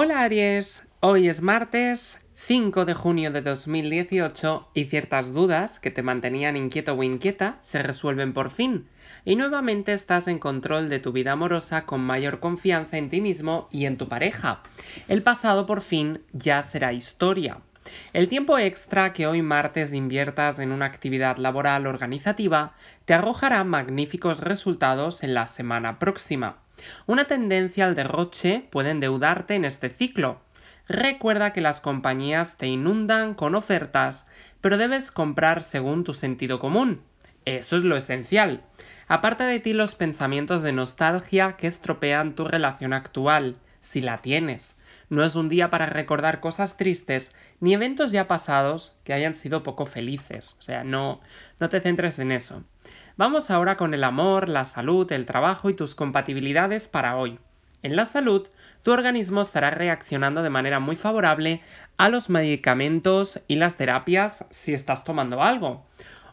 Hola Aries, hoy es martes 5 de junio de 2018 y ciertas dudas que te mantenían inquieto o inquieta se resuelven por fin y nuevamente estás en control de tu vida amorosa con mayor confianza en ti mismo y en tu pareja. El pasado por fin ya será historia. El tiempo extra que hoy martes inviertas en una actividad laboral organizativa te arrojará magníficos resultados en la semana próxima. Una tendencia al derroche puede endeudarte en este ciclo. Recuerda que las compañías te inundan con ofertas, pero debes comprar según tu sentido común. Eso es lo esencial. Aparte de ti los pensamientos de nostalgia que estropean tu relación actual si la tienes. No es un día para recordar cosas tristes ni eventos ya pasados que hayan sido poco felices. O sea, no, no te centres en eso. Vamos ahora con el amor, la salud, el trabajo y tus compatibilidades para hoy. En la salud, tu organismo estará reaccionando de manera muy favorable a los medicamentos y las terapias si estás tomando algo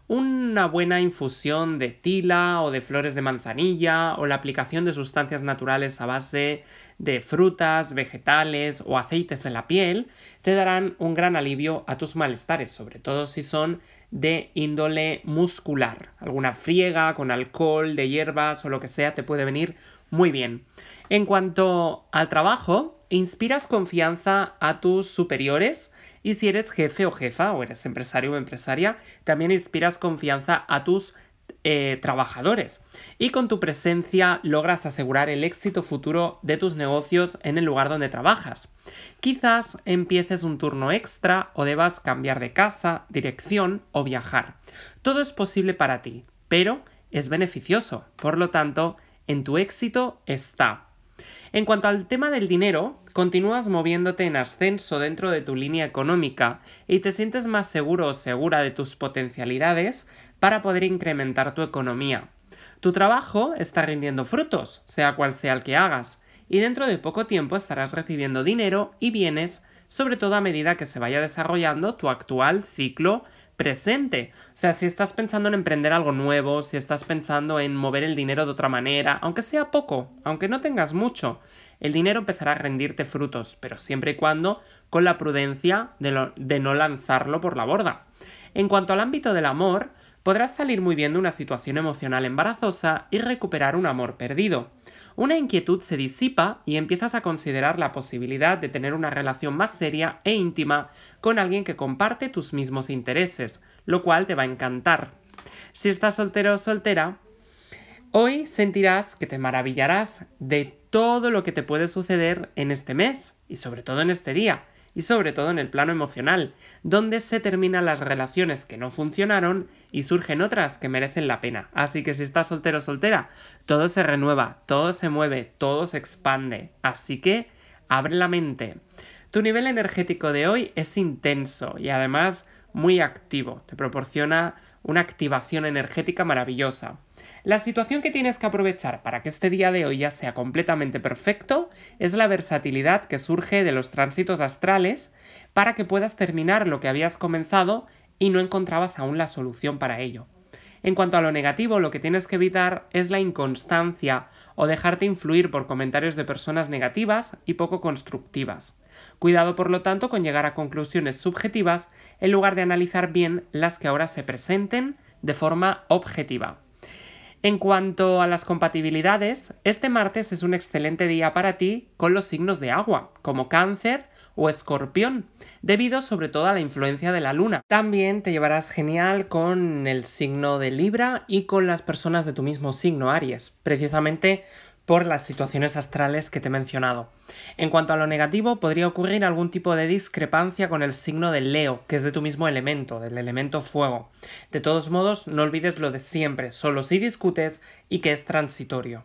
una buena infusión de tila o de flores de manzanilla o la aplicación de sustancias naturales a base de frutas, vegetales o aceites en la piel te darán un gran alivio a tus malestares, sobre todo si son de índole muscular. Alguna friega con alcohol, de hierbas o lo que sea te puede venir muy bien. En cuanto al trabajo, inspiras confianza a tus superiores y si eres jefe o jefa o eres empresario o empresaria, también inspiras confianza a tus eh, trabajadores y con tu presencia logras asegurar el éxito futuro de tus negocios en el lugar donde trabajas. Quizás empieces un turno extra o debas cambiar de casa, dirección o viajar. Todo es posible para ti, pero es beneficioso, por lo tanto, en tu éxito está. En cuanto al tema del dinero, continúas moviéndote en ascenso dentro de tu línea económica y te sientes más seguro o segura de tus potencialidades para poder incrementar tu economía. Tu trabajo está rindiendo frutos, sea cual sea el que hagas, y dentro de poco tiempo estarás recibiendo dinero y bienes, sobre todo a medida que se vaya desarrollando tu actual ciclo presente. O sea, si estás pensando en emprender algo nuevo, si estás pensando en mover el dinero de otra manera, aunque sea poco, aunque no tengas mucho, el dinero empezará a rendirte frutos, pero siempre y cuando con la prudencia de, de no lanzarlo por la borda. En cuanto al ámbito del amor, podrás salir muy bien de una situación emocional embarazosa y recuperar un amor perdido una inquietud se disipa y empiezas a considerar la posibilidad de tener una relación más seria e íntima con alguien que comparte tus mismos intereses, lo cual te va a encantar. Si estás soltero o soltera, hoy sentirás que te maravillarás de todo lo que te puede suceder en este mes y sobre todo en este día y sobre todo en el plano emocional, donde se terminan las relaciones que no funcionaron y surgen otras que merecen la pena. Así que si estás soltero o soltera, todo se renueva, todo se mueve, todo se expande. Así que abre la mente. Tu nivel energético de hoy es intenso y además muy activo. Te proporciona una activación energética maravillosa. La situación que tienes que aprovechar para que este día de hoy ya sea completamente perfecto es la versatilidad que surge de los tránsitos astrales para que puedas terminar lo que habías comenzado y no encontrabas aún la solución para ello. En cuanto a lo negativo, lo que tienes que evitar es la inconstancia o dejarte influir por comentarios de personas negativas y poco constructivas. Cuidado, por lo tanto, con llegar a conclusiones subjetivas en lugar de analizar bien las que ahora se presenten de forma objetiva. En cuanto a las compatibilidades, este martes es un excelente día para ti con los signos de agua, como cáncer, o escorpión, debido sobre todo a la influencia de la luna. También te llevarás genial con el signo de Libra y con las personas de tu mismo signo, Aries, precisamente por las situaciones astrales que te he mencionado. En cuanto a lo negativo, podría ocurrir algún tipo de discrepancia con el signo de Leo, que es de tu mismo elemento, del elemento fuego. De todos modos, no olvides lo de siempre, solo si discutes y que es transitorio.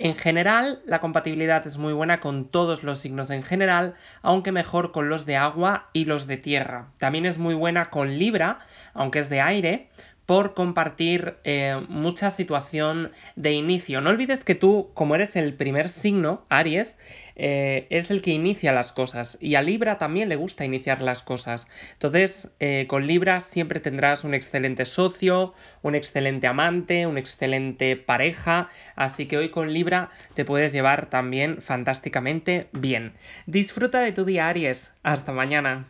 En general, la compatibilidad es muy buena con todos los signos en general, aunque mejor con los de agua y los de tierra. También es muy buena con Libra, aunque es de aire, por compartir eh, mucha situación de inicio. No olvides que tú, como eres el primer signo, Aries, eh, es el que inicia las cosas y a Libra también le gusta iniciar las cosas. Entonces, eh, con Libra siempre tendrás un excelente socio, un excelente amante, una excelente pareja, así que hoy con Libra te puedes llevar también fantásticamente bien. Disfruta de tu día, Aries. Hasta mañana.